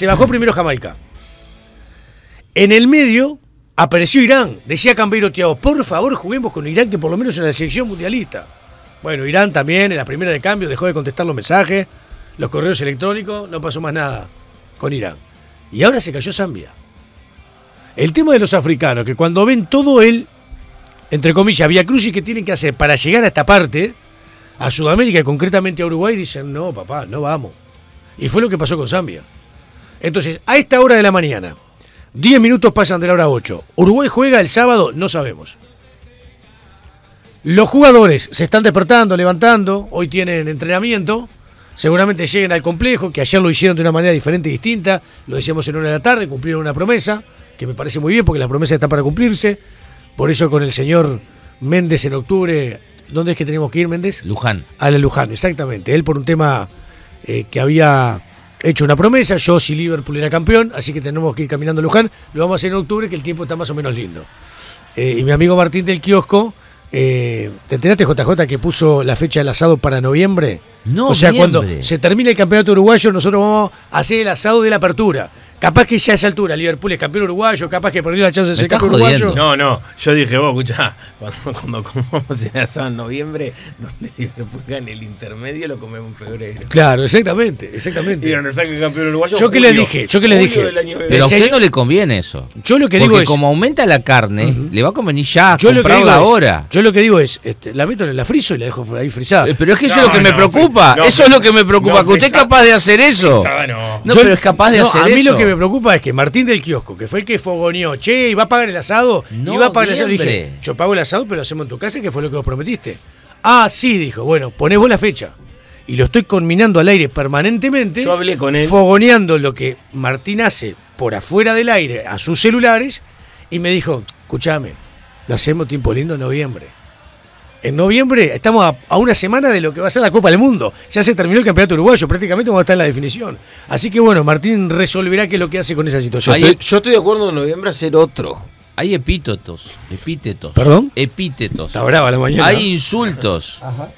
se bajó primero Jamaica. En el medio apareció Irán. Decía Cambeiro Tiago, por favor juguemos con Irán, que por lo menos es la selección mundialista. Bueno, Irán también en la primera de cambio dejó de contestar los mensajes, los correos electrónicos, no pasó más nada con Irán. Y ahora se cayó Zambia. El tema de los africanos, que cuando ven todo el, entre comillas, vía y que tienen que hacer para llegar a esta parte, a Sudamérica y concretamente a Uruguay, dicen, no, papá, no vamos. Y fue lo que pasó con Zambia. Entonces, a esta hora de la mañana, 10 minutos pasan de la hora 8. Uruguay juega el sábado, no sabemos. Los jugadores se están despertando, levantando, hoy tienen entrenamiento, seguramente lleguen al complejo, que ayer lo hicieron de una manera diferente y distinta, lo decíamos en hora de la tarde, cumplieron una promesa, que me parece muy bien porque la promesa está para cumplirse, por eso con el señor Méndez en octubre, ¿dónde es que tenemos que ir Méndez? Luján. A la Luján, exactamente, él por un tema eh, que había hecho una promesa, yo si Liverpool era campeón, así que tenemos que ir caminando a Luján, lo vamos a hacer en octubre que el tiempo está más o menos lindo. Eh, y mi amigo Martín del kiosco, eh, ¿te enteraste JJ que puso la fecha del asado para noviembre? No, o sea, cuando se termine el campeonato uruguayo, nosotros vamos a hacer el asado de la apertura. Capaz que sea a esa altura Liverpool es campeón uruguayo, capaz que perdió la chance de ser campeón uruguayo. No, no, yo dije, vos, escuchá, cuando, cuando comamos el asado en noviembre, donde Liverpool gana el intermedio, lo comemos en febrero. Claro, exactamente, exactamente. Y campeón uruguayo. Yo que le dije, yo que le dije. Pero a usted no le conviene eso. Yo lo que digo es. como aumenta la carne, le va a convenir ya, yo lo digo ahora. yo lo que digo es, este, la meto en la friso y la dejo ahí frisada. Eh, pero es que eso es lo que me preocupa. eso es lo que me preocupa, que usted es capaz de hacer eso. No, pero es capaz de hacer eso me preocupa es que Martín del Kiosco, que fue el que fogoneó, che, y va a pagar el asado, no, va a pagar el asado. yo pago el asado, pero lo hacemos en tu casa, que fue lo que vos prometiste. Ah, sí, dijo, bueno, ponés vos la fecha. Y lo estoy conminando al aire permanentemente. Yo hablé con él. Fogoneando lo que Martín hace por afuera del aire a sus celulares. Y me dijo, escúchame, lo hacemos tiempo lindo en noviembre en noviembre estamos a, una semana de lo que va a ser la Copa del Mundo. Ya se terminó el campeonato uruguayo, prácticamente vamos a estar en la definición. Así que bueno, Martín resolverá qué es lo que hace con esa situación. Yo estoy de acuerdo en noviembre hacer otro. Hay epítetos, epítetos. ¿Perdón? Epítetos. Está brava la mañana. Hay insultos. Ajá.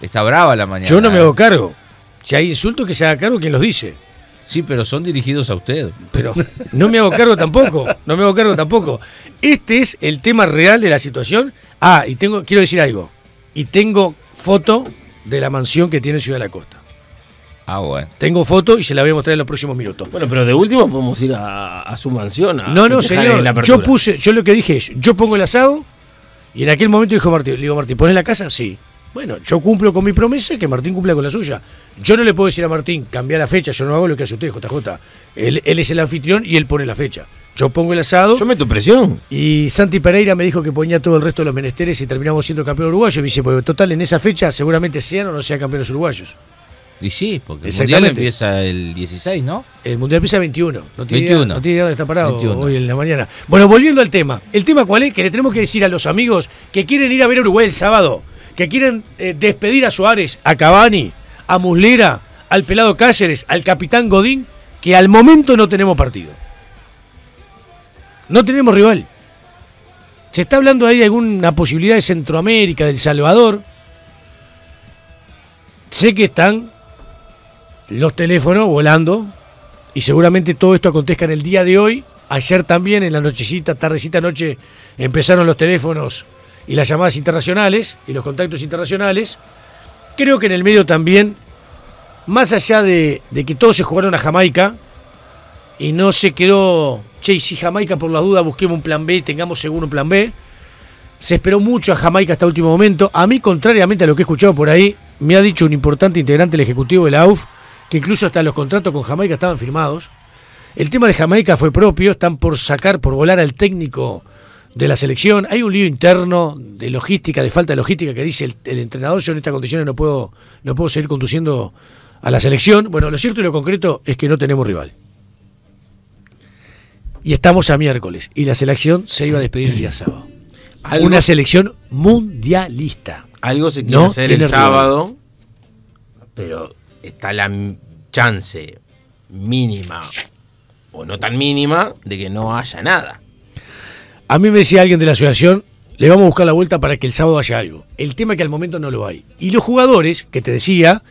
Está brava la mañana. Yo no me hago cargo. Si hay insultos, que se haga cargo quien los dice. Sí, pero son dirigidos a usted. Pero no me hago cargo tampoco, no me hago cargo tampoco. Este es el tema real de la situación. Ah, y tengo, quiero decir algo. Y tengo foto de la mansión que tiene Ciudad de la Costa. Ah, bueno. Tengo foto y se la voy a mostrar en los próximos minutos. Bueno, pero de último podemos ir a, su mansión. no, no, señor. yo puse, yo lo que dije es, yo pongo el asado y en aquel momento dijo Martín, le digo Martín, ¿pones la casa? Sí. Bueno, yo cumplo con mi promesa que Martín cumpla con la suya. Yo no le puedo decir a Martín, cambia la fecha, yo no hago lo que hace usted, JJ. Él, es el anfitrión y él pone la fecha. Yo pongo el asado. Yo meto presión. Y Santi Pereira me dijo que ponía todo el resto de los menesteres y terminamos siendo campeón uruguayo. Y dice, pues total, en esa fecha seguramente sean o no sean campeones uruguayos. Y sí, porque el Mundial empieza el 16, ¿no? El Mundial empieza el 21. No tiene Idea, no dónde está parado hoy en la mañana. Bueno, volviendo al tema. ¿El tema cuál es? Que le tenemos que decir a los amigos que quieren ir a ver Uruguay el sábado que quieren eh, despedir a Suárez, a Cavani, a Muslera, al pelado Cáceres, al capitán Godín, que al momento no tenemos partido. No tenemos rival. Se está hablando ahí de alguna posibilidad de Centroamérica, del Salvador. Sé que están los teléfonos volando y seguramente todo esto acontezca en el día de hoy. Ayer también, en la nochecita, tardecita, noche, empezaron los teléfonos y las llamadas internacionales y los contactos internacionales. Creo que en el medio también, más allá de, que todos se jugaron a Jamaica y no se quedó, che, y si Jamaica por la duda busquemos un plan B, y tengamos seguro un plan B, se esperó mucho a Jamaica hasta último momento. A mí, contrariamente a lo que he escuchado por ahí, me ha dicho un importante integrante del Ejecutivo de la AUF que incluso hasta los contratos con Jamaica estaban firmados. El tema de Jamaica fue propio, están por sacar, por volar al técnico de la selección. Hay un lío interno de logística, de falta de logística, que dice el, entrenador, yo en estas condiciones no puedo, no puedo seguir conduciendo a la selección. Bueno, lo cierto y lo concreto es que no tenemos rival. Y estamos a miércoles. Y la selección se iba a despedir el día sábado. Una selección mundialista. Algo se quiere hacer el sábado, pero está la chance mínima, o no tan mínima, de que no haya nada. A mí me decía alguien de la asociación, le vamos a buscar la vuelta para que el sábado haya algo. El tema es que al momento no lo hay. Y los jugadores, que te decía,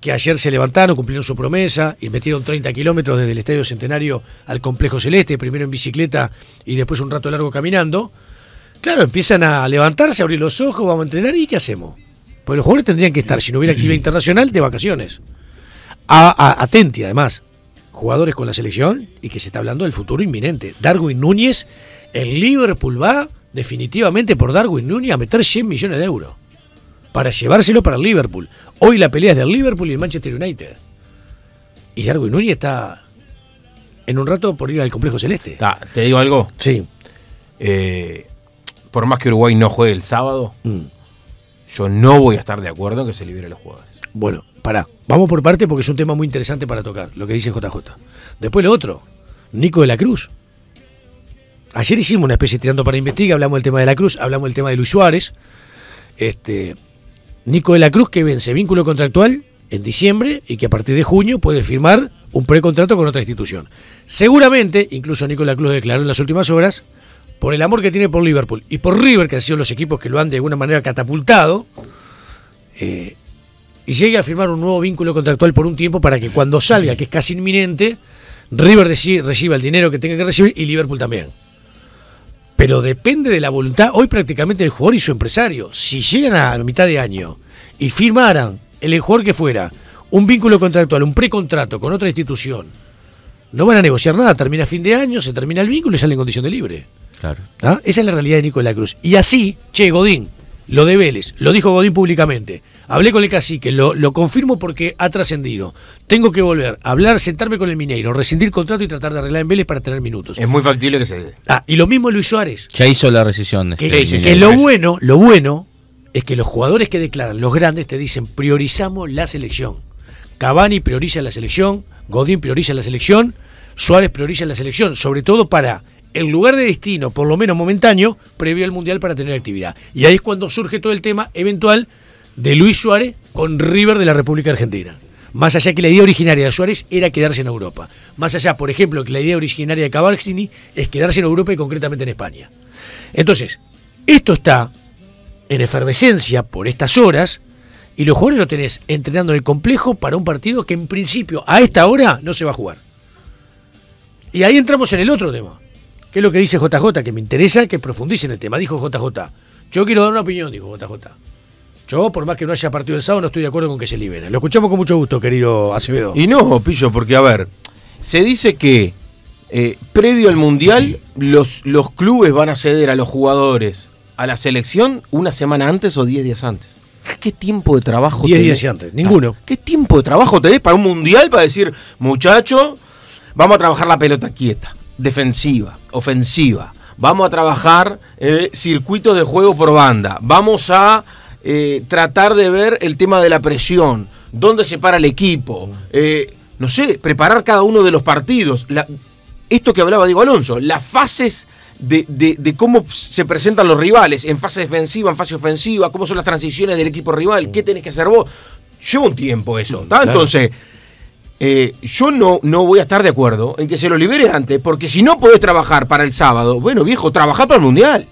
que ayer se levantaron, cumplieron su promesa y metieron 30 kilómetros desde el Estadio Centenario al Complejo Celeste, primero en bicicleta y después un rato largo caminando, claro, empiezan a levantarse, a abrir los ojos, vamos a entrenar y ¿qué hacemos? Pues los jugadores tendrían que estar, si no hubiera actividad internacional, de vacaciones. atenti, además, jugadores con la selección y que se está hablando del futuro inminente. Darwin Núñez el Liverpool va definitivamente por Darwin Núñez a meter 100 millones de euros para llevárselo para el Liverpool. Hoy la pelea es del Liverpool y el Manchester United. Y Darwin Núñez está en un rato por ir al complejo celeste. ¿Te digo algo? Sí. Eh, por más que Uruguay no juegue el sábado, mm. yo no voy a estar de acuerdo en que se libere los jugadores. Bueno, pará. Vamos por parte porque es un tema muy interesante para tocar, lo que dice JJ. Después lo otro, Nico de la Cruz. Ayer hicimos una especie de tirando para investigar, hablamos del tema de la Cruz, hablamos del tema de Luis Suárez. Este, Nico de la Cruz que vence vínculo contractual en diciembre y que a partir de junio puede firmar un precontrato con otra institución. Seguramente, incluso Nico de la Cruz declaró en las últimas horas, por el amor que tiene por Liverpool y por River, que han sido los equipos que lo han de alguna manera catapultado, eh, y llegue a firmar un nuevo vínculo contractual por un tiempo para que cuando salga, que es casi inminente, River reciba el dinero que tenga que recibir y Liverpool también pero depende de la voluntad hoy prácticamente el jugador y su empresario. Si llegan a la mitad de año y firmaran el jugador que fuera un vínculo contractual, un precontrato con otra institución, no van a negociar nada, termina fin de año, se termina el vínculo y sale en condición de libre. Claro. ¿Ah? Esa es la realidad de Nicolás Cruz. Y así, che, Godín, lo de Vélez, lo dijo Godín públicamente. Hablé con el cacique, lo, lo confirmo porque ha trascendido. Tengo que volver a hablar, sentarme con el Mineiro, rescindir contrato y tratar de arreglar en Vélez para tener minutos. Es muy factible que se dé. Ah, y lo mismo Luis Suárez. Ya hizo la rescisión. Este, lo bueno, lo bueno es que los jugadores que declaran, los grandes, te dicen priorizamos la selección. Cavani prioriza la selección, Godín prioriza la selección, Suárez prioriza la selección, sobre todo para el lugar de destino, por lo menos momentáneo, previo al Mundial para tener actividad. Y ahí es cuando surge todo el tema eventual de Luis Suárez con River de la República Argentina. Más allá que la idea originaria de Suárez era quedarse en Europa. Más allá, por ejemplo, que la idea originaria de Cavalcini es quedarse en Europa y concretamente en España. Entonces, esto está en efervescencia por estas horas y los jóvenes lo tenés entrenando en el complejo para un partido que en principio a esta hora no se va a jugar. Y ahí entramos en el otro tema. ¿Qué es lo que dice JJ? Que me interesa que profundice en el tema. Dijo JJ. Yo quiero dar una opinión, dijo JJ. Yo, por más que no haya partido el sábado, no estoy de acuerdo con que se liberen. Lo escuchamos con mucho gusto, querido Acevedo. Y no, Pillo, porque a ver, se dice que eh, previo al Mundial los, los clubes van a ceder a los jugadores a la selección una semana antes o diez días antes. ¿Qué tiempo de trabajo tenés? 10 días antes, ninguno. Ah, ¿Qué tiempo de trabajo tenés para un Mundial para decir, muchacho, vamos a trabajar la pelota quieta? defensiva, ofensiva. Vamos a trabajar eh, circuitos de juego por banda. Vamos a eh, tratar de ver el tema de la presión, dónde se para el equipo. Eh, no sé, preparar cada uno de los partidos. esto que hablaba Diego Alonso, las fases de, cómo se presentan los rivales en fase defensiva, en fase ofensiva, cómo son las transiciones del equipo rival, qué tenés que hacer vos. Lleva un tiempo eso. Entonces, eh, yo no, no voy a estar de acuerdo en que se lo libere antes, porque si no podés trabajar para el sábado, bueno, viejo, trabajá para el Mundial.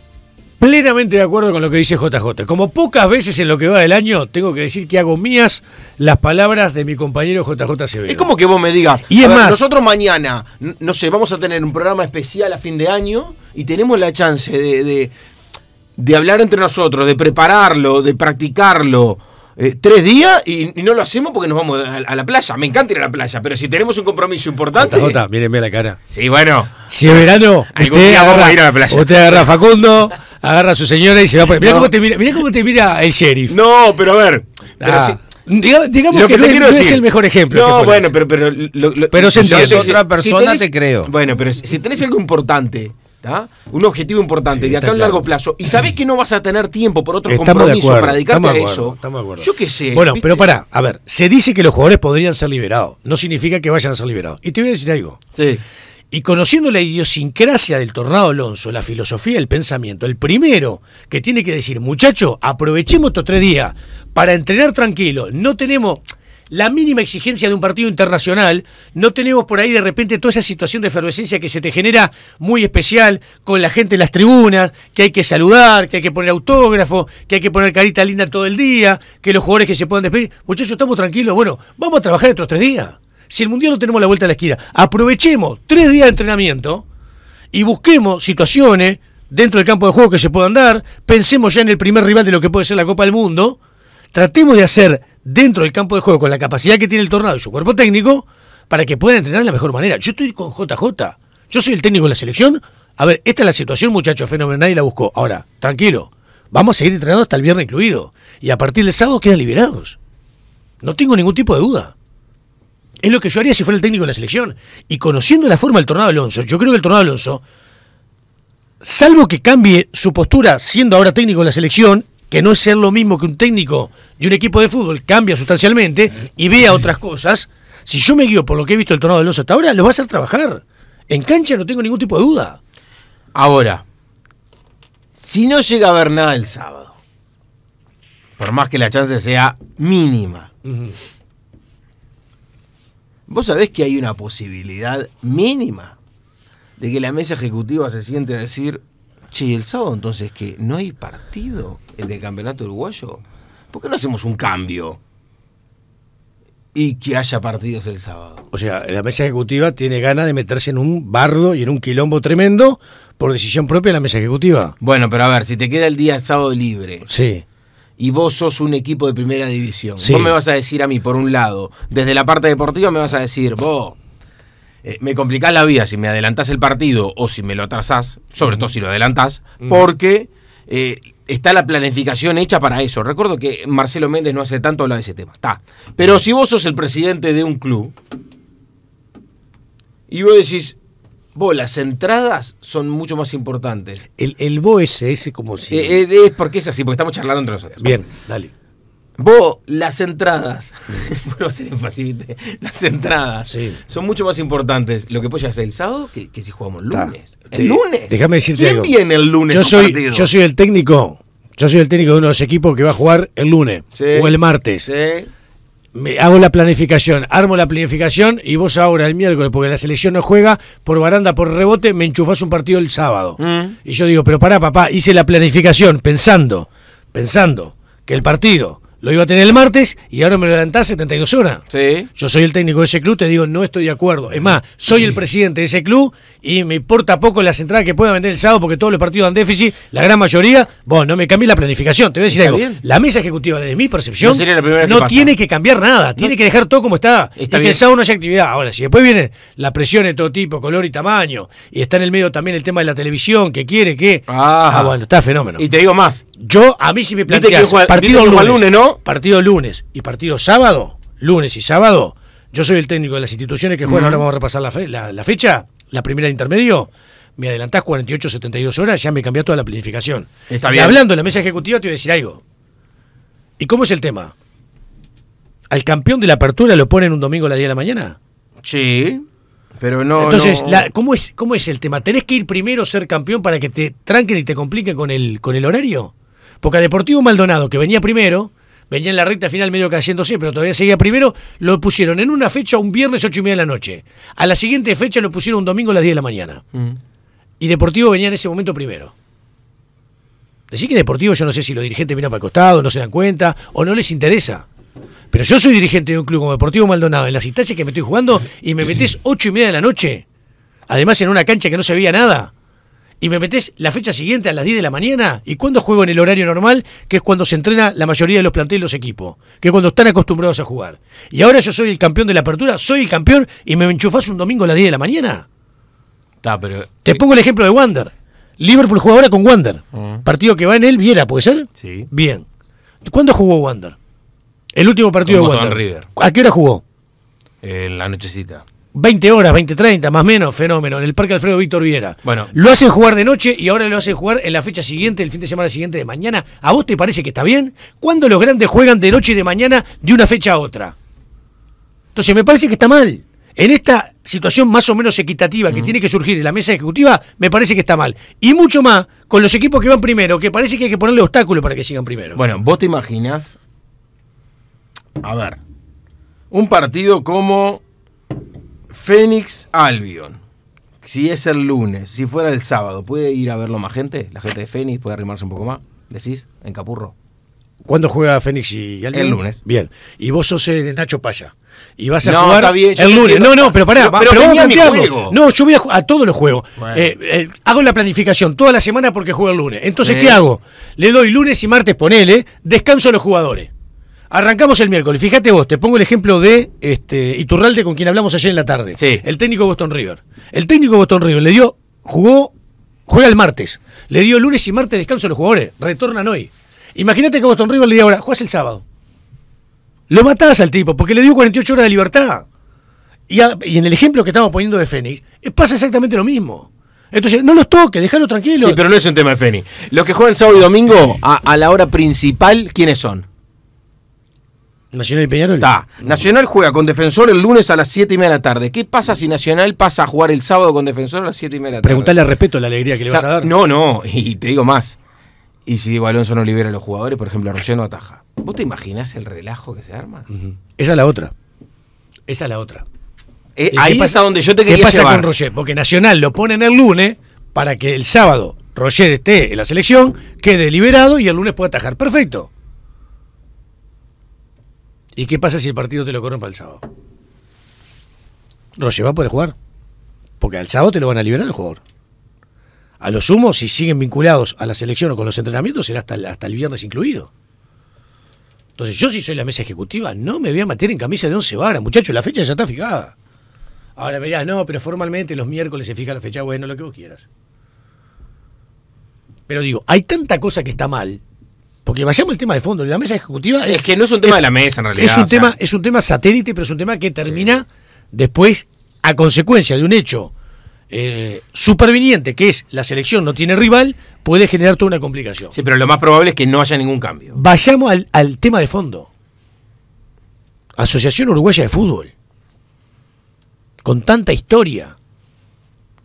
Plenamente de acuerdo con lo que dice JJ. Como pocas veces en lo que va del año, tengo que decir que hago mías las palabras de mi compañero JJ Es como que vos me digas, y nosotros mañana, no sé, vamos a tener un programa especial a fin de año y tenemos la chance de, de, de hablar entre nosotros, de prepararlo, de practicarlo eh, tres días y, no lo hacemos porque nos vamos a, la playa. Me encanta ir a la playa, pero si tenemos un compromiso importante. Jota, Jota mírenme la cara. Sí, bueno. Si es verano, algún usted día agarra, vamos a ir a la playa. Usted agarra a Facundo, agarra a su señora y se va a cómo, te mira, mirá cómo te mira el sheriff. No, pero a ver. Pero ah. digamos que, que no, es, es, el mejor ejemplo. No, bueno, pero. Pero, lo, pero si es otra persona, te creo. Bueno, pero si tenés algo importante un objetivo importante de acá a largo plazo, y sabés que no vas a tener tiempo por otro compromiso para dedicarte a eso, de acuerdo. yo qué sé. Bueno, pero pará, a ver, se dice que los jugadores podrían ser liberados, no significa que vayan a ser liberados. Y te voy a decir algo. Sí. Y conociendo la idiosincrasia del Tornado Alonso, la filosofía, el pensamiento, el primero que tiene que decir, muchacho, aprovechemos estos tres días para entrenar tranquilo. No tenemos, la mínima exigencia de un partido internacional, no tenemos por ahí de repente toda esa situación de efervescencia que se te genera muy especial con la gente en las tribunas, que hay que saludar, que hay que poner autógrafo, que hay que poner carita linda todo el día, que los jugadores que se puedan despedir, muchachos, estamos tranquilos, bueno, vamos a trabajar estos tres días. Si el Mundial no tenemos la vuelta a la esquina, aprovechemos tres días de entrenamiento y busquemos situaciones dentro del campo de juego que se puedan dar, pensemos ya en el primer rival de lo que puede ser la Copa del Mundo, tratemos de hacer dentro del campo de juego con la capacidad que tiene el tornado y su cuerpo técnico para que pueda entrenar de la mejor manera. Yo estoy con JJ, yo soy el técnico de la selección. A ver, esta es la situación, muchachos, fenomenal, nadie la buscó. Ahora, tranquilo, vamos a seguir entrenando hasta el viernes incluido. Y a partir del sábado quedan liberados. No tengo ningún tipo de duda. Es lo que yo haría si fuera el técnico de la selección. Y conociendo la forma del tornado Alonso, yo creo que el tornado Alonso, salvo que cambie su postura siendo ahora técnico de la selección, que no es ser lo mismo que un técnico y un equipo de fútbol cambia sustancialmente y vea otras cosas, si yo me guío por lo que he visto el tornado de los hasta ahora, lo va a hacer trabajar. En cancha no tengo ningún tipo de duda. Ahora, si no llega a ver nada el sábado, por más que la chance sea mínima, vos sabés que hay una posibilidad mínima de que la mesa ejecutiva se siente a decir, che, el sábado entonces que no hay partido el campeonato uruguayo? ¿por qué no hacemos un cambio? Y que haya partidos el sábado. O sea, la mesa ejecutiva tiene ganas de meterse en un bardo y en un quilombo tremendo por decisión propia de la mesa ejecutiva. Bueno, pero a ver, si te queda el día sábado libre. Sí y vos sos un equipo de primera división. Vos me vas a decir a mí, por un lado, desde la parte deportiva me vas a decir, vos, eh, me complicás la vida si me adelantás el partido o si me lo atrasás, sobre todo si lo adelantás, porque eh, está la planificación hecha para eso. Recuerdo que Marcelo Méndez no hace tanto habla de ese tema. Está. Pero si vos sos el presidente de un club y vos decís, vos las entradas son mucho más importantes. El, el vos ese ese como si... Eh, eh, es, porque es así, porque estamos charlando entre nosotros. Bien, dale. Vos, las entradas, vuelvo a hacer énfasis, las entradas son mucho más importantes lo que puedes hacer el sábado que, si jugamos lunes. ¿El lunes? Déjame decirte ¿Quién viene el lunes? Yo soy, yo soy el técnico yo soy el técnico de uno de los equipos que va a jugar el lunes o el martes. Me hago la planificación, armo la planificación y vos ahora el miércoles, porque la selección no juega, por baranda, por rebote, me enchufás un partido el sábado. Mm. Y yo digo, pero pará, papá, hice la planificación pensando, pensando que el partido lo iba a tener el martes y ahora me lo adelantás 72 horas. Sí. Yo soy el técnico de ese club, te digo, no estoy de acuerdo. Es más, soy el presidente de ese club y me importa poco las entradas que pueda vender el sábado porque todos los partidos dan déficit, la gran mayoría. Bueno, no me cambies la planificación. Te voy a decir algo. La mesa ejecutiva, desde mi percepción, no, tiene que cambiar nada. Tiene que dejar todo como está. que el sábado no haya actividad. Ahora, si después viene la presión de todo tipo, color y tamaño, y está en el medio también el tema de la televisión, que quiere que. Ah, bueno, está fenómeno. Y te digo más yo, a mí sí me planteas partido lunes, ¿no? Partido lunes y partido sábado, lunes y sábado, yo soy el técnico de las instituciones que juegan, ahora vamos a repasar la, la, fecha, la primera de intermedio, me adelantás 48, 72 horas, ya me cambió toda la planificación. Está hablando en la mesa ejecutiva te voy a decir algo. ¿Y cómo es el tema? ¿Al campeón de la apertura lo ponen un domingo a las 10 de la mañana? Sí. Pero no. Entonces, ¿cómo, es, ¿cómo es el tema? ¿Tenés que ir primero a ser campeón para que te tranquen y te compliquen con el, con el horario? Porque a Deportivo Maldonado, que venía primero, venía en la recta final medio cayéndose, pero todavía seguía primero, lo pusieron en una fecha un viernes 8 y media de la noche. A la siguiente fecha lo pusieron un domingo a las 10 de la mañana. Y Deportivo venía en ese momento primero. Decir que Deportivo, yo no sé si los dirigentes miran para el costado, no se dan cuenta o no les interesa. Pero yo soy dirigente de un club como Deportivo Maldonado, en las instancias que me estoy jugando, y me metes 8 y media de la noche. Además, en una cancha que no se veía nada y me metes la fecha siguiente a las 10 de la mañana. ¿Y cuándo juego en el horario normal? Que es cuando se entrena la mayoría de los planteles los equipos, que es cuando están acostumbrados a jugar. Y ahora yo soy el campeón de la apertura, soy el campeón y me enchufás un domingo a las 10 de la mañana. pero... Te eh, pongo el ejemplo de Wander. Liverpool juega ahora con Wander. Ah. Partido que va en él, Viera, ¿puede ser? Sí. Bien. ¿Cuándo jugó Wander? El último partido de Wander. River. ¿A qué hora jugó? En la nochecita. 20 horas, 20, 30, más o menos, fenómeno, en el Parque Alfredo Víctor Viera. Bueno. Lo hacen jugar de noche y ahora lo hacen jugar en la fecha siguiente, el fin de semana siguiente de mañana. ¿A vos te parece que está bien? ¿Cuándo los grandes juegan de noche y de mañana de una fecha a otra? Entonces me parece que está mal. En esta situación más o menos equitativa que tiene que surgir en la mesa ejecutiva, me parece que está mal. Y mucho más con los equipos que van primero, que parece que hay que ponerle obstáculos para que sigan primero. Bueno, vos te imaginas. A ver. Un partido como fénix Albion. Si es el lunes, si fuera el sábado, ¿puede ir a verlo más gente? ¿La gente de Fénix puede arrimarse un poco más? ¿Decís? ¿En Capurro? ¿Cuándo juega Fénix y Albion? El lunes. Bien. Y vos sos de Nacho Paya. Y vas a jugar el lunes. No, no, pero pará. Pero, No, yo voy a, a todos los juegos. Eh, eh, hago la planificación toda la semana porque juega el lunes. Entonces, ¿qué hago? Le doy lunes y martes, ponele, descanso a los jugadores. Arrancamos el miércoles. Fíjate vos, te pongo el ejemplo de este, Iturralde con quien hablamos ayer en la tarde. Sí. El técnico Boston River. El técnico Boston River le dio, jugó, juega el martes. Le dio lunes y martes descanso a los jugadores. Retornan hoy. Imagínate que Boston River le diga ahora, jugás el sábado. Lo matás al tipo porque le dio 48 horas de libertad. Y, en el ejemplo que estamos poniendo de Fénix, eh, pasa exactamente lo mismo. Entonces, no los toques, déjalo tranquilo. Sí, pero no es un tema de Fénix. Los que juegan sábado y domingo a la hora principal, ¿quiénes son? Nacional y Peñarol. Nacional juega con Defensor el lunes a las 7 y media de la tarde. ¿Qué pasa si Nacional pasa a jugar el sábado con Defensor a las 7 y media de la tarde? Preguntale al respeto la alegría que le vas a dar. No, no, y te digo más. Y si Diego Alonso no libera a los jugadores, por ejemplo, Roger no ataja. ¿Vos te imaginás el relajo que se arma? Esa es la otra. Esa es la otra. Eh, eh, ahí pasa donde yo te quería ¿Qué pasa con Roger? Porque Nacional lo pone en el lunes para que el sábado Roger esté en la selección, quede liberado y el lunes pueda atajar. Perfecto. ¿Y qué pasa si el partido te lo corren para el sábado? No va a poder jugar. Porque al sábado te lo van a liberar el jugador. A lo sumo, si siguen vinculados a la selección o con los entrenamientos, será hasta el, hasta el viernes incluido. Entonces, yo si soy la mesa ejecutiva, no me voy a meter en camisa de once varas, muchachos, la fecha ya está fijada. Ahora me no, pero formalmente los miércoles se fija la fecha, bueno, lo que vos quieras. Pero digo, hay tanta cosa que está mal, porque vayamos al tema de fondo, la mesa ejecutiva es, que no es un tema de la mesa en realidad. Es un tema, es un tema satélite, pero es un tema que termina después a consecuencia de un hecho eh, superviniente, que es la selección no tiene rival, puede generar toda una complicación. Sí, pero lo más probable es que no haya ningún cambio. Vayamos al tema de fondo. Asociación Uruguaya de Fútbol, con tanta historia,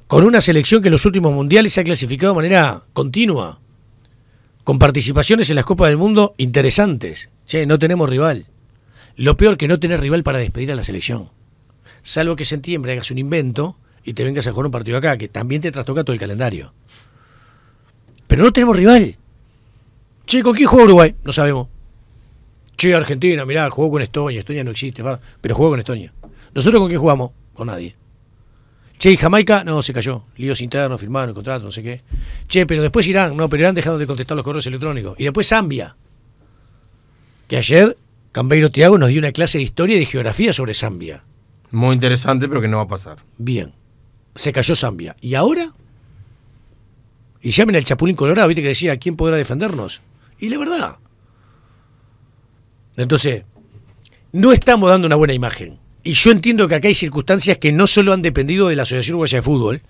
con una selección que en los últimos mundiales se ha clasificado de manera continua con participaciones en las Copas del Mundo interesantes. Che, no tenemos rival. Lo peor que no tener rival para despedir a la selección. Salvo que en septiembre hagas un invento y te vengas a jugar un partido acá, que también te trastoca todo el calendario. Pero no tenemos rival. Che, ¿con quién juega Uruguay? No sabemos. Che, Argentina, mirá, jugó con Estonia. Estonia no existe, pero jugó con Estonia. ¿Nosotros con quién jugamos? Con nadie. Che, Jamaica? No, se cayó. Líos internos, firmaron el contrato, no sé qué. Che, pero después Irán. No, pero Irán dejaron de contestar los correos electrónicos. Y después Zambia. Que ayer Cambeiro Tiago nos dio una clase de historia y de geografía sobre Zambia. Muy interesante, pero que no va a pasar. Bien. Se cayó Zambia. ¿Y ahora? Y llamen al Chapulín Colorado, viste que decía, ¿quién podrá defendernos? Y la verdad. Entonces, no estamos dando una buena imagen y yo entiendo que acá hay circunstancias que no solo han dependido de la Asociación Uruguaya de Fútbol,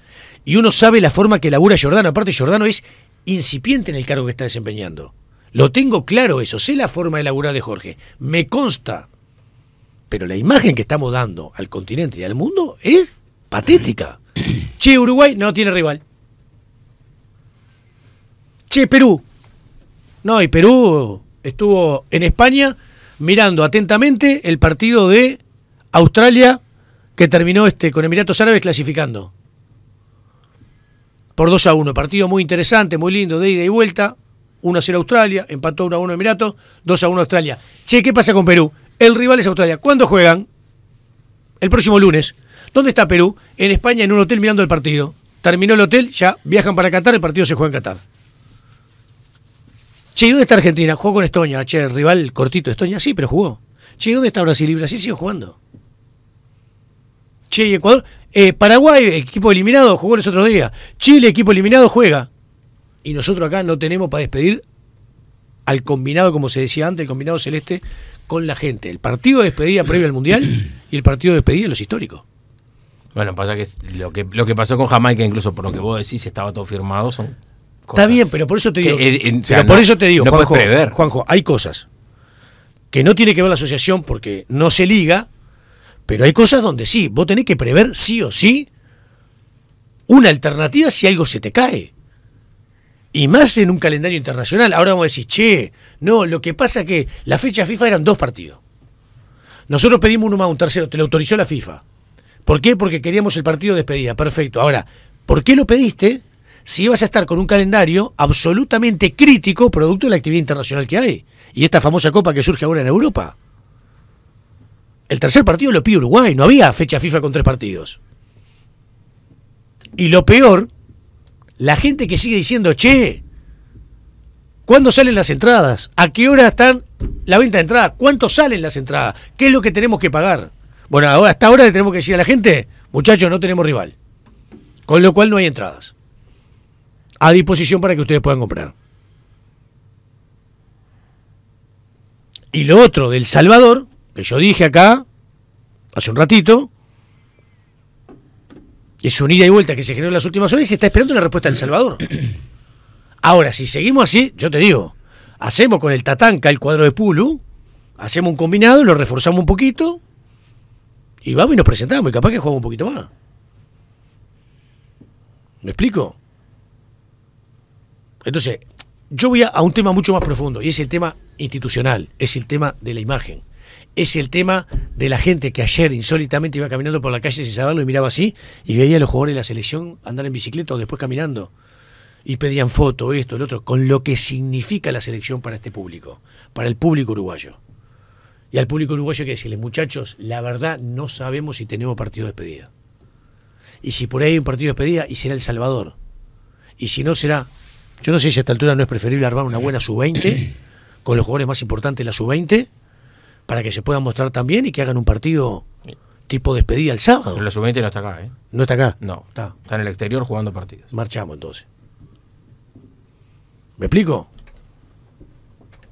y uno sabe la forma que labura Jordano. Aparte, Jordano es incipiente en el cargo que está desempeñando. Lo tengo claro eso, sé la forma de laburar de Jorge, me consta. Pero la imagen que estamos dando al continente y al mundo es patética. che, Uruguay no tiene rival. Che, Perú. No, y Perú estuvo en España mirando atentamente el partido de Australia, que terminó este, con Emiratos Árabes clasificando. Por 2 a 1. Partido muy interesante, muy lindo, de ida y vuelta. 1 a 0 Australia, empató 1 a 1 Emiratos, 2 a 1 Australia. Che, ¿qué pasa con Perú? El rival es Australia. ¿Cuándo juegan? El próximo lunes. ¿Dónde está Perú? En España, en un hotel mirando el partido. Terminó el hotel, ya viajan para Qatar, el partido se juega en Qatar. Che, ¿dónde está Argentina? Jugó con Estonia. Che, rival cortito de Estonia, sí, pero jugó. Che, ¿dónde está Brasil? Y Brasil sigue jugando. Che, y Ecuador. Eh, Paraguay, equipo eliminado, jugó los otros días. Chile, equipo eliminado, juega. Y nosotros acá no tenemos para despedir al combinado, como se decía antes, el combinado celeste con la gente. El partido de despedida previo al Mundial y el partido de despedida de los históricos. Bueno, pasa que lo que, lo que pasó con Jamaica, incluso por lo que vos decís, estaba todo firmado, son Está bien, pero por eso te digo. pero por eso te digo, no Juanjo, Juanjo, hay cosas que no tiene que ver la asociación porque no se liga, pero hay cosas donde sí, vos tenés que prever sí o sí una alternativa si algo se te cae. Y más en un calendario internacional. Ahora vamos a decir, che, no, lo que pasa es que la fecha FIFA eran dos partidos. Nosotros pedimos uno más, un tercero, te lo autorizó la FIFA. ¿Por qué? Porque queríamos el partido de despedida, perfecto. Ahora, ¿por qué lo pediste si ibas a estar con un calendario absolutamente crítico producto de la actividad internacional que hay? y esta famosa copa que surge ahora en Europa. El tercer partido lo pide Uruguay, no había fecha FIFA con tres partidos. Y lo peor, la gente que sigue diciendo, che, ¿cuándo salen las entradas? ¿A qué hora están la venta de entradas? ¿Cuánto salen las entradas? ¿Qué es lo que tenemos que pagar? Bueno, ahora, hasta ahora le tenemos que decir a la gente, muchachos, no tenemos rival. Con lo cual no hay entradas. A disposición para que ustedes puedan comprar. Y lo otro del Salvador, que yo dije acá hace un ratito, es un ida y vuelta que se generó en las últimas horas y se está esperando una respuesta del Salvador. Ahora, si seguimos así, yo te digo, hacemos con el Tatanca el cuadro de Pulu, hacemos un combinado, lo reforzamos un poquito y vamos y nos presentamos y capaz que jugamos un poquito más. ¿Me explico? Entonces, yo voy a un tema mucho más profundo y es el tema institucional, es el tema de la imagen, es el tema de la gente que ayer insólitamente iba caminando por la calle sin saberlo y miraba así y veía a los jugadores de la selección andar en bicicleta o después caminando y pedían foto, esto, el otro, con lo que significa la selección para este público, para el público uruguayo. Y al público uruguayo que decirle, muchachos, la verdad no sabemos si tenemos partido de despedida. Y si por ahí hay un partido de despedida, y será El Salvador. Y si no será, yo no sé si a esta altura no es preferible armar una buena sub-20 con los jugadores más importantes de la sub-20 para que se puedan mostrar también y que hagan un partido tipo despedida el sábado. la sub-20 no está acá, ¿eh? ¿No está acá? No, está. está en el exterior jugando partidos. Marchamos entonces. ¿Me explico?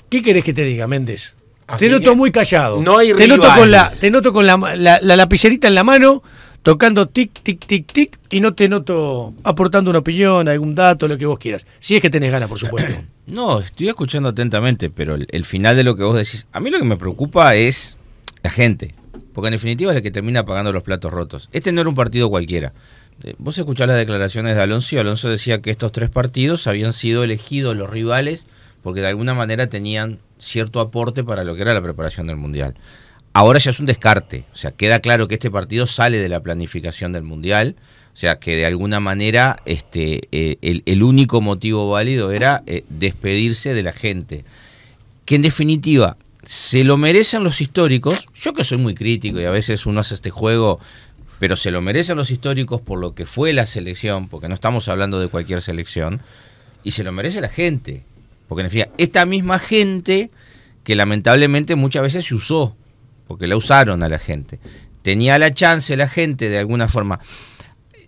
¿Qué querés que te diga, Méndez? te noto muy callado. No hay te con la, te noto con la, la, lapicerita en la mano tocando tic, tic, tic, tic, y no te noto aportando una opinión, algún dato, lo que vos quieras. Si es que tenés ganas, por supuesto. No, estoy escuchando atentamente, pero el, final de lo que vos decís, a mí lo que me preocupa es la gente, porque en definitiva es la que termina pagando los platos rotos. Este no era un partido cualquiera. Eh, vos escuchás las declaraciones de Alonso y Alonso decía que estos tres partidos habían sido elegidos los rivales porque de alguna manera tenían cierto aporte para lo que era la preparación del Mundial. Ahora ya es un descarte, o sea, queda claro que este partido sale de la planificación del Mundial, o sea, que de alguna manera este, eh, el, único motivo válido era eh, despedirse de la gente. Que en definitiva, se lo merecen los históricos, yo que soy muy crítico y a veces uno hace este juego, pero se lo merecen los históricos por lo que fue la selección, porque no estamos hablando de cualquier selección, y se lo merece la gente, porque en definitiva, esta misma gente que lamentablemente muchas veces se usó porque la usaron a la gente. Tenía la chance la gente de alguna forma.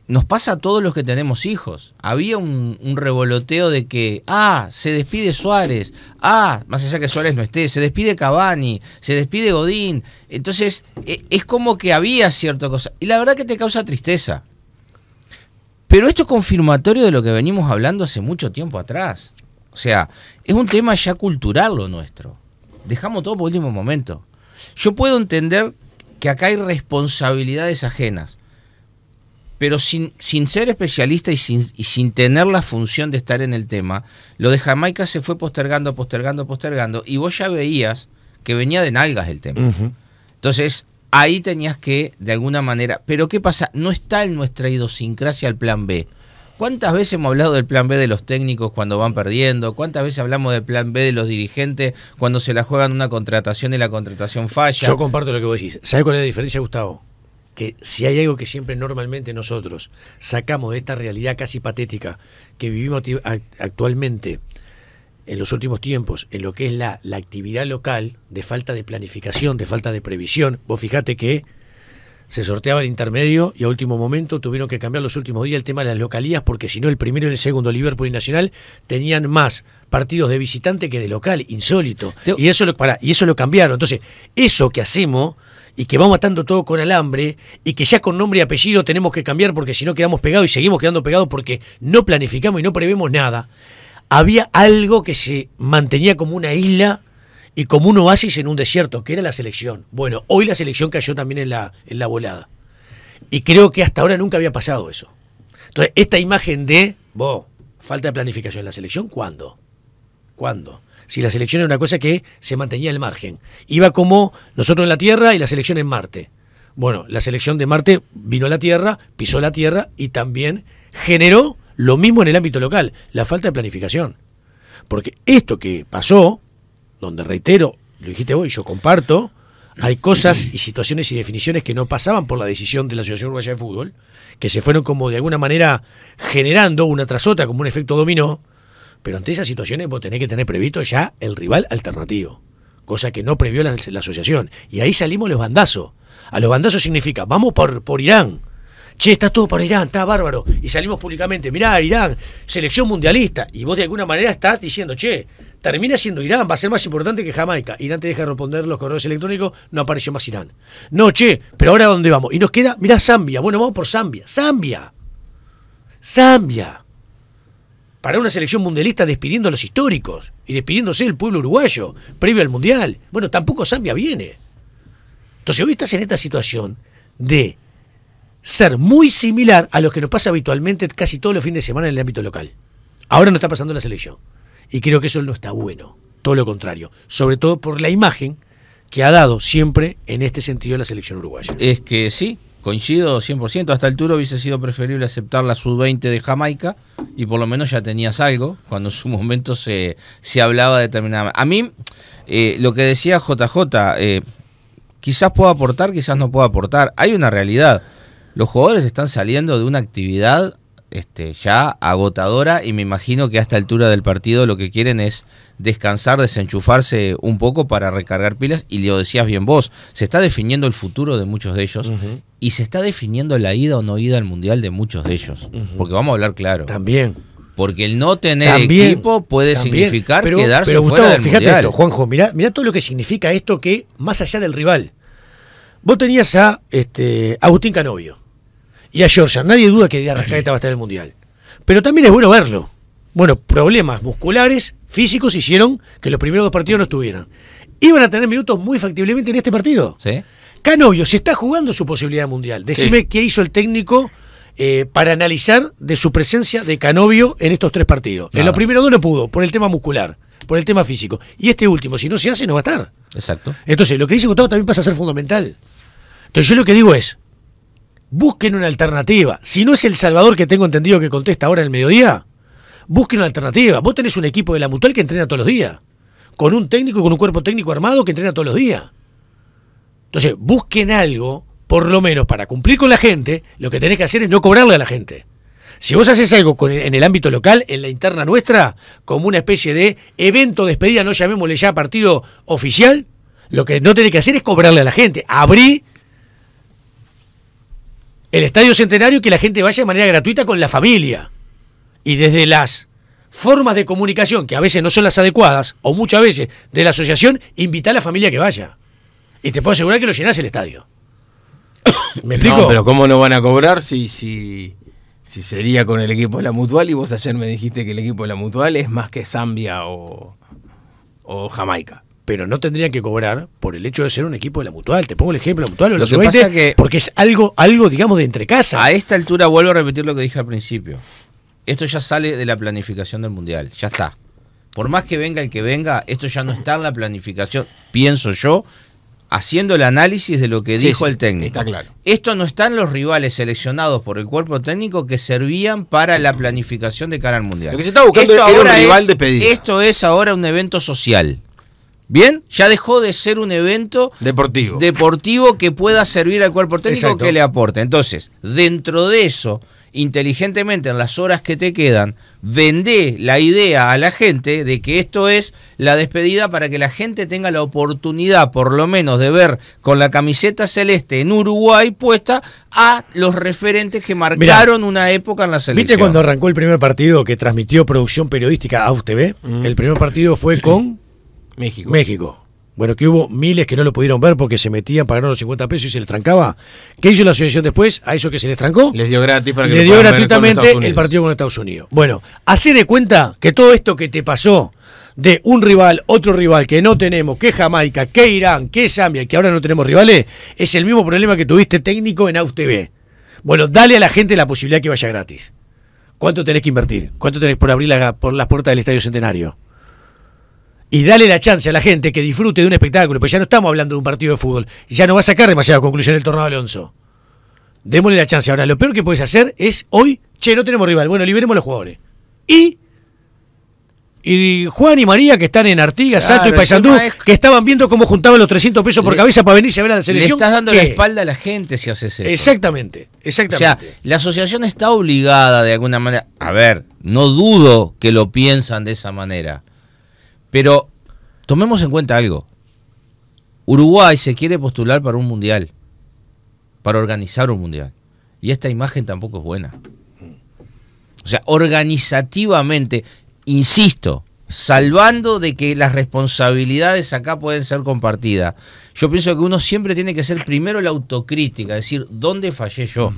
Nos pasa a todos los que tenemos hijos. Había un, revoloteo de que, ah, se despide Suárez, ah, más allá que Suárez no esté, se despide Cavani, se despide Godín. Entonces, e, es como que había cierta cosa. Y la verdad que te causa tristeza. Pero esto es confirmatorio de lo que venimos hablando hace mucho tiempo atrás. O sea, es un tema ya cultural lo nuestro. Dejamos todo por último momento. Yo puedo entender que acá hay responsabilidades ajenas, pero sin, ser especialista y sin, sin tener la función de estar en el tema, lo de Jamaica se fue postergando, postergando, postergando, y vos ya veías que venía de nalgas el tema. Entonces, ahí tenías que, de alguna manera, pero ¿qué pasa? No está en nuestra idiosincrasia el plan B. ¿Cuántas veces hemos hablado del plan B de los técnicos cuando van perdiendo? ¿Cuántas veces hablamos del plan B de los dirigentes cuando se la juegan una contratación y la contratación falla? Yo comparto lo que vos decís. ¿Sabes cuál es la diferencia, Gustavo? Que si hay algo que siempre normalmente nosotros sacamos de esta realidad casi patética que vivimos actualmente en los últimos tiempos en lo que es la, la actividad local, de falta de planificación, de falta de previsión, vos fijate que se sorteaba el intermedio y a último momento tuvieron que cambiar los últimos días el tema de las localías porque si no el primero y el segundo Liverpool y Nacional tenían más partidos de visitante que de local, insólito. Y eso lo, para, y eso lo cambiaron. Entonces, eso que hacemos y que vamos matando todo con alambre y que ya con nombre y apellido tenemos que cambiar porque si no quedamos pegados y seguimos quedando pegados porque no planificamos y no prevemos nada. Había algo que se mantenía como una isla y como un oasis en un desierto, que era la selección. Bueno, hoy la selección cayó también en la, en la volada. Y creo que hasta ahora nunca había pasado eso. Entonces, esta imagen de, vos, falta de planificación en la selección, ¿cuándo? ¿Cuándo? Si la selección era una cosa que se mantenía el margen. Iba como nosotros en la Tierra y la selección en Marte. Bueno, la selección de Marte vino a la Tierra, pisó la Tierra y también generó lo mismo en el ámbito local, la falta de planificación. Porque esto que pasó, donde reitero, lo dijiste vos y yo comparto, hay cosas y situaciones y definiciones que no pasaban por la decisión de la Asociación Uruguaya de Fútbol, que se fueron como de alguna manera generando una tras otra, como un efecto dominó, pero ante esas situaciones vos tenés que tener previsto ya el rival alternativo, cosa que no previó la, asociación. Y ahí salimos los bandazos. A los bandazos significa, vamos por, por Irán. Che, está todo por Irán, está bárbaro. Y salimos públicamente, mirá, Irán, selección mundialista. Y vos de alguna manera estás diciendo, che, termina siendo Irán, va a ser más importante que Jamaica. Irán te deja responder los correos electrónicos, no apareció más Irán. No, che, pero ahora dónde vamos? Y nos queda, mirá, Zambia. Bueno, vamos por Zambia. Zambia. Zambia. Para una selección mundialista despidiendo a los históricos y despidiéndose del pueblo uruguayo, previo al Mundial. Bueno, tampoco Zambia viene. Entonces hoy estás en esta situación de ser muy similar a lo que nos pasa habitualmente casi todos los fines de semana en el ámbito local. Ahora no está pasando la selección. Y creo que eso no está bueno, todo lo contrario, sobre todo por la imagen que ha dado siempre en este sentido la selección uruguaya. Es que sí, coincido 100%, hasta el turno hubiese sido preferible aceptar la sub-20 de Jamaica y por lo menos ya tenías algo cuando en su momento se, hablaba de determinada... A mí, eh, lo que decía JJ, eh, quizás pueda aportar, quizás no pueda aportar, hay una realidad. Los jugadores están saliendo de una actividad este, ya agotadora y me imagino que a esta altura del partido lo que quieren es descansar, desenchufarse un poco para recargar pilas y lo decías bien vos, se está definiendo el futuro de muchos de ellos y se está definiendo la ida o no ida al Mundial de muchos de ellos, porque vamos a hablar claro. También. Porque el no tener equipo puede significar quedarse fuera del fíjate Esto, Juanjo, mirá, todo lo que significa esto que más allá del rival. Vos tenías a este, Agustín Canovio y a Georgia. Nadie duda que Arrascaeta va a estar en el Mundial. Pero también es bueno verlo. Bueno, problemas musculares, físicos, hicieron que los primeros dos partidos no estuvieran. Iban a tener minutos muy factiblemente en este partido. ¿Sí? Canovio se está jugando su posibilidad mundial. Decime qué hizo el técnico eh, para analizar de su presencia de Canovio en estos tres partidos. En los primeros dos no pudo, por el tema muscular, por el tema físico. Y este último, si no se hace, no va a estar. Exacto. Entonces, lo que dice Gustavo también pasa a ser fundamental. Entonces, yo lo que digo es, busquen una alternativa. Si no es El Salvador que tengo entendido que contesta ahora en el mediodía, busquen una alternativa. Vos tenés un equipo de la Mutual que entrena todos los días, con un técnico y con un cuerpo técnico armado que entrena todos los días. Entonces, busquen algo, por lo menos para cumplir con la gente, lo que tenés que hacer es no cobrarle a la gente. Si vos haces algo en el ámbito local, en la interna nuestra, como una especie de evento despedida, no llamémosle ya partido oficial, lo que no tenés que hacer es cobrarle a la gente. Abrí el Estadio Centenario que la gente vaya de manera gratuita con la familia. Y desde las formas de comunicación, que a veces no son las adecuadas, o muchas veces de la asociación, invita a la familia que vaya. Y te puedo asegurar que lo llenás el estadio. ¿Me explico? No, pero ¿cómo no van a cobrar si, si, si sería con el equipo de la Mutual? Y vos ayer me dijiste que el equipo de la Mutual es más que Zambia o, o Jamaica pero no tendrían que cobrar por el hecho de ser un equipo de la Mutual. Te pongo el ejemplo, de la Mutual Lo que que... porque es algo, algo, digamos, de entre casa. A esta altura vuelvo a repetir lo que dije al principio. Esto ya sale de la planificación del Mundial, ya está. Por más que venga el que venga, esto ya no está en la planificación, pienso yo, haciendo el análisis de lo que dijo el técnico. Está claro. Esto no están los rivales seleccionados por el cuerpo técnico que servían para la planificación de cara al mundial. Lo que se está buscando es ahora rival Esto es ahora un evento social. Bien, ya dejó de ser un evento deportivo, deportivo que pueda servir al cuerpo técnico que le aporte. Entonces, dentro de eso, inteligentemente en las horas que te quedan, vende la idea a la gente de que esto es la despedida para que la gente tenga la oportunidad, por lo menos, de ver con la camiseta celeste en Uruguay puesta a los referentes que marcaron una época en la selección. ¿Viste cuando arrancó el primer partido que transmitió producción periodística a UTV? Mm. El primer partido fue con México. Bueno, que hubo miles que no lo pudieron ver porque se metían, pagaron los 50 pesos y se les trancaba. ¿Qué hizo la asociación después? A eso que se les trancó. Les dio gratis para que Les dio gratuitamente el partido con Estados Unidos. Bueno, hace de cuenta que todo esto que te pasó de un rival, otro rival que no tenemos, que Jamaica, que Irán, que Zambia, que ahora no tenemos rivales, es el mismo problema que tuviste técnico en AUS Bueno, dale a la gente la posibilidad que vaya gratis. ¿Cuánto tenés que invertir? ¿Cuánto tenés por abrir por las puertas del Estadio Centenario? y dale la chance a la gente que disfrute de un espectáculo, pues ya no estamos hablando de un partido de fútbol, ya no va a sacar demasiada conclusión el torneo Alonso. Démosle la chance. Ahora, lo peor que puedes hacer es hoy, che, no tenemos rival, bueno, liberemos los jugadores. Y y Juan y María que están en Artigas, y Paysandú, que estaban viendo cómo juntaban los 300 pesos por cabeza para venirse a ver a la selección. Le estás dando la espalda a la gente si haces eso. Exactamente, exactamente. O sea, la asociación está obligada de alguna manera. A ver, no dudo que lo piensan de esa manera. Pero tomemos en cuenta algo. Uruguay se quiere postular para un mundial, para organizar un mundial. Y esta imagen tampoco es buena. O sea, organizativamente, insisto, salvando de que las responsabilidades acá pueden ser compartidas. Yo pienso que uno siempre tiene que hacer primero la autocrítica, decir, ¿dónde fallé yo?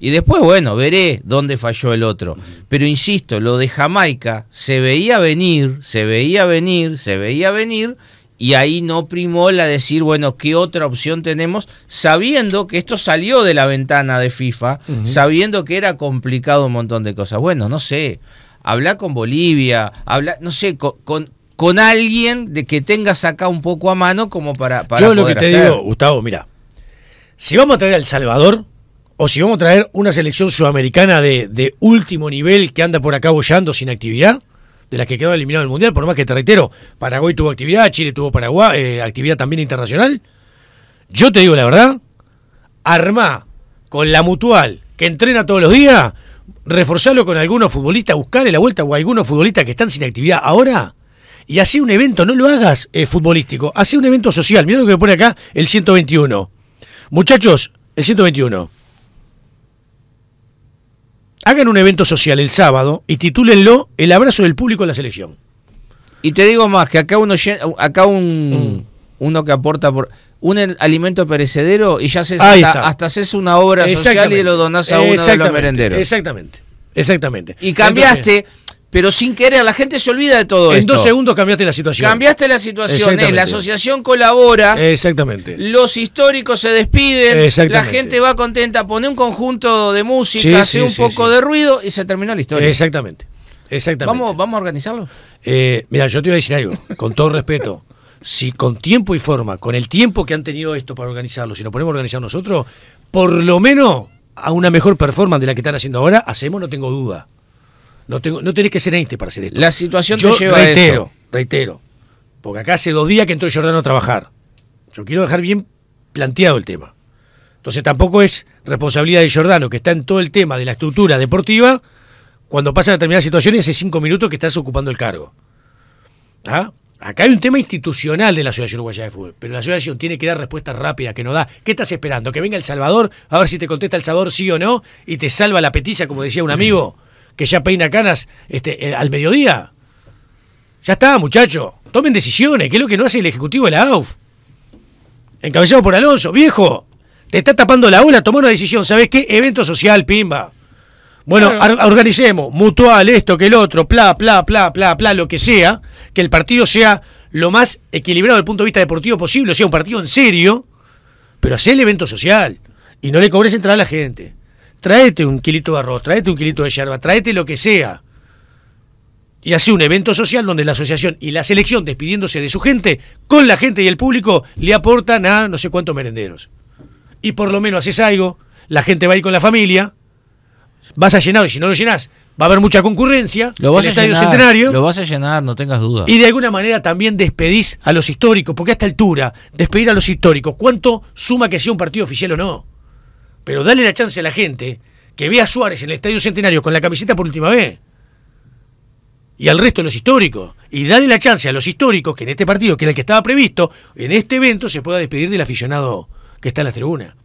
Y después, bueno, veré dónde falló el otro. Pero insisto, lo de Jamaica se veía venir, se veía venir, se veía venir, y ahí no primó la decir, bueno, ¿qué otra opción tenemos? Sabiendo que esto salió de la ventana de FIFA, sabiendo que era complicado un montón de cosas. Bueno, no sé habla con Bolivia, habla, no sé, con, con, alguien de que tengas acá un poco a mano como para, para Yo lo que te digo, Gustavo, mira, si vamos a traer a El Salvador o si vamos a traer una selección sudamericana de, último nivel que anda por acá bollando sin actividad, de las que quedó eliminado el Mundial, por más que te reitero, Paraguay tuvo actividad, Chile tuvo Paraguay, eh, actividad también internacional, yo te digo la verdad, armá con la mutual que entrena todos los días reforzarlo con algunos futbolistas, buscarle la vuelta o algunos futbolistas que están sin actividad ahora y así un evento, no lo hagas eh, futbolístico, hace un evento social. Mirá lo que me pone acá el 121. Muchachos, el 121. Hagan un evento social el sábado y titúlenlo El abrazo del público a la selección. Y te digo más, que acá uno acá un, mm. uno que aporta por un alimento perecedero y ya haces hasta, hasta, haces una obra social y lo donás a uno de los merenderos. Exactamente, exactamente. Y cambiaste, pero sin querer, la gente se olvida de todo en En dos segundos cambiaste la situación. Cambiaste la situación, la asociación colabora. Exactamente. Los históricos se despiden, la gente va contenta, pone un conjunto de música, hace un poco de ruido y se terminó la historia. Exactamente, exactamente. ¿Vamos, vamos a organizarlo? Eh, mira, yo te iba a decir algo, con todo respeto. si con tiempo y forma, con el tiempo que han tenido esto para organizarlo, si nos ponemos a organizar nosotros, por lo menos a una mejor performance de la que están haciendo ahora, hacemos, no tengo duda. No, tengo, no tenés que ser este para hacer esto. La situación te lleva reitero, a eso. reitero. Porque acá hace dos días que entró Jordano a trabajar. Yo quiero dejar bien planteado el tema. Entonces tampoco es responsabilidad de Jordano, que está en todo el tema de la estructura deportiva, cuando pasa pasan determinadas situaciones, hace cinco minutos que estás ocupando el cargo. ¿Ah? Acá hay un tema institucional de la Asociación Uruguaya de Fútbol, pero la Asociación tiene que dar respuestas rápidas que no da. ¿Qué estás esperando? ¿Que venga El Salvador? A ver si te contesta El Salvador sí o no y te salva la petiza, como decía un amigo, que ya peina canas este, eh, al mediodía. Ya está, muchacho. Tomen decisiones, que es lo que no hace el Ejecutivo de la AUF. Encabezado por Alonso. Viejo, te está tapando la ola, toma una decisión. ¿Sabes qué? Evento social, pimba. Bueno, organicemos, mutual, esto que el otro, pla, pla, pla, pla, pla, lo que sea que el partido sea lo más equilibrado desde el punto de vista deportivo posible, o sea, un partido en serio, pero hacer el evento social y no le cobres entrar a la gente. Traete un kilito de arroz, traete un kilito de yerba, traete lo que sea. Y hace un evento social donde la asociación y la selección, despidiéndose de su gente, con la gente y el público, le aportan a no sé cuántos merenderos. Y por lo menos haces algo, la gente va a ir con la familia, vas a llenar, y si no lo llenas, va a haber mucha concurrencia. Lo vas el Estadio Centenario. Lo vas a llenar, no tengas duda. Y de alguna manera también despedís a los históricos, porque a esta altura, despedir a los históricos, ¿cuánto suma que sea un partido oficial o no? Pero dale la chance a la gente que vea a Suárez en el Estadio Centenario con la camiseta por última vez. Y al resto de los históricos. Y dale la chance a los históricos que en este partido, que era el que estaba previsto, en este evento se pueda despedir del aficionado que está en la tribuna.